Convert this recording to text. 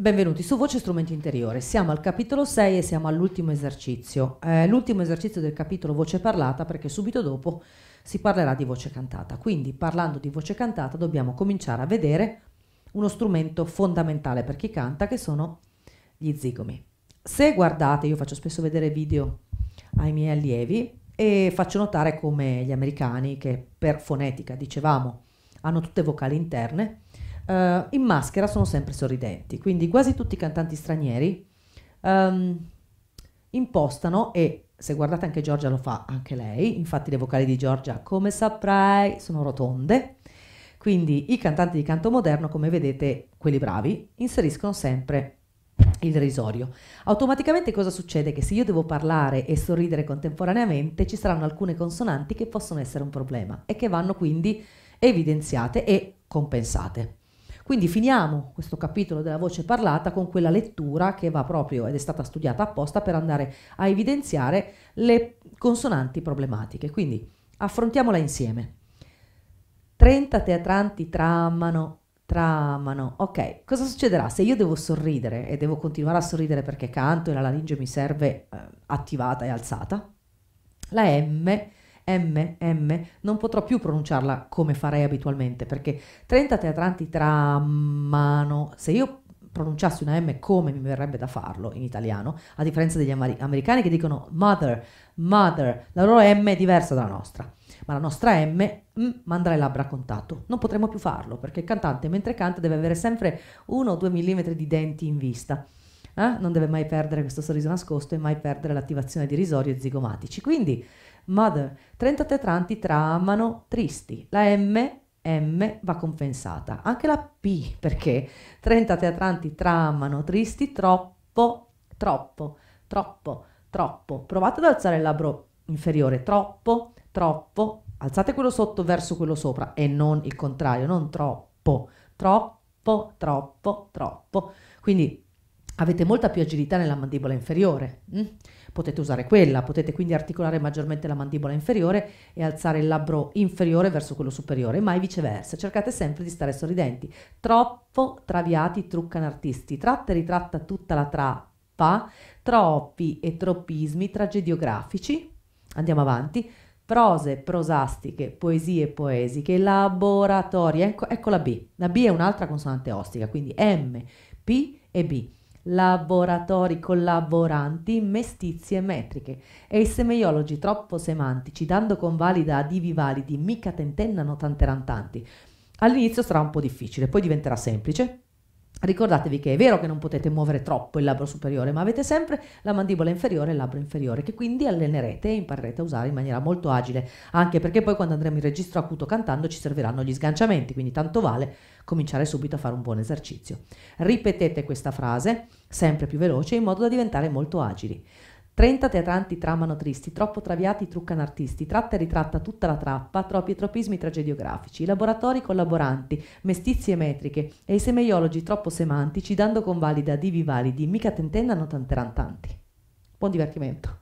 Benvenuti su Voce Strumenti Interiore. Siamo al capitolo 6 e siamo all'ultimo esercizio. Eh, l'ultimo esercizio del capitolo Voce Parlata perché subito dopo si parlerà di voce cantata. Quindi parlando di voce cantata dobbiamo cominciare a vedere uno strumento fondamentale per chi canta che sono gli zigomi. Se guardate, io faccio spesso vedere video ai miei allievi e faccio notare come gli americani che per fonetica dicevamo hanno tutte vocali interne Uh, in maschera sono sempre sorridenti, quindi quasi tutti i cantanti stranieri um, impostano e se guardate anche Giorgia lo fa anche lei, infatti le vocali di Giorgia come saprai sono rotonde, quindi i cantanti di canto moderno come vedete quelli bravi inseriscono sempre il risorio. Automaticamente cosa succede? Che se io devo parlare e sorridere contemporaneamente ci saranno alcune consonanti che possono essere un problema e che vanno quindi evidenziate e compensate. Quindi finiamo questo capitolo della voce parlata con quella lettura che va proprio ed è stata studiata apposta per andare a evidenziare le consonanti problematiche. Quindi affrontiamola insieme. 30 teatranti tramano, tramano. Ok, cosa succederà se io devo sorridere e devo continuare a sorridere perché canto e la laringe mi serve eh, attivata e alzata? La M M, M, non potrò più pronunciarla come farei abitualmente, perché 30 teatranti tra mano, se io pronunciassi una M come mi verrebbe da farlo in italiano, a differenza degli amer- americani che dicono mother, mother, la loro M è diversa dalla nostra, ma la nostra M mm, manderà le labbra a contatto. Non potremo più farlo, perché il cantante mentre canta deve avere sempre uno o due millimetri di denti in vista. Eh? Non deve mai perdere questo sorriso nascosto e mai perdere l'attivazione di risori e zigomatici. Quindi Mother, 30 teatranti tramano tristi. La M M va compensata. Anche la P perché 30 teatranti tramano tristi troppo, troppo, troppo, troppo. Provate ad alzare il labbro inferiore, troppo, troppo. Alzate quello sotto verso quello sopra e non il contrario, non troppo, troppo, troppo, troppo. Quindi avete molta più agilità nella mandibola inferiore. Mh? Mm? Potete usare quella, potete quindi articolare maggiormente la mandibola inferiore e alzare il labbro inferiore verso quello superiore, mai viceversa. Cercate sempre di stare sorridenti. Troppo traviati truccano artisti, tratta e ritratta tutta la trappa, troppi e troppismi tragediografici. Andiamo avanti. Prose prosastiche, poesie poesiche, laboratorie. Ecco, ecco la B. La B è un'altra consonante ostica, quindi M, P e B laboratori collaboranti, mestizie metriche. E i semeiologi troppo semantici, dando convalida a divi validi, mica tentennano tanterantanti All'inizio sarà un po' difficile, poi diventerà semplice Ricordatevi che è vero che non potete muovere troppo il labbro superiore, ma avete sempre la mandibola inferiore e il labbro inferiore, che quindi allenerete e imparerete a usare in maniera molto agile, anche perché poi quando andremo in registro acuto cantando ci serviranno gli sganciamenti, quindi tanto vale cominciare subito a fare un buon esercizio. Ripetete questa frase sempre più veloce in modo da diventare molto agili. 30 teatranti tramano tristi, troppo traviati truccano artisti, tratta e ritratta tutta la trappa, troppi tropismi tragediografici, i laboratori collaboranti, mestizie metriche e i semeiologi troppo semantici, dando convalida divi validi, mica tentennano tanterantanti. Buon divertimento!